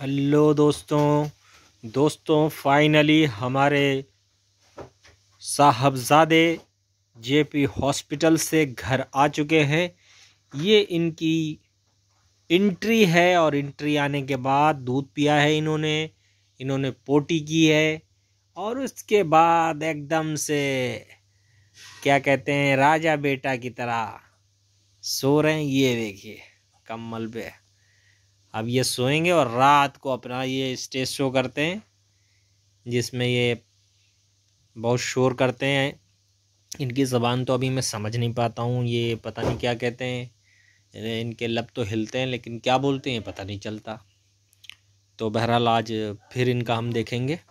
hello दोस्तों दोस्तों finally हमारे साहबजादे जेपी हॉस्पिटल से घर आ चुके हैं ये इनकी इंट्री है और इंट्री आने के बाद दूध पिया है इन्होंने इन्होंने पोटी की है और उसके बाद एकदम से क्या कहते हैं राजा बेटा की तरह सो रहे हैं ये देखिए कम्बल पे अब ये सोएंगे और रात को अपना ये स्टेज शो करते हैं जिसमें ये बहुत शोर करते हैं इनकी ज़बान तो अभी मैं समझ नहीं पाता हूँ ये पता नहीं क्या कहते हैं इनके लब तो हिलते हैं लेकिन क्या बोलते हैं पता नहीं चलता तो बहरहाल आज फिर इनका हम देखेंगे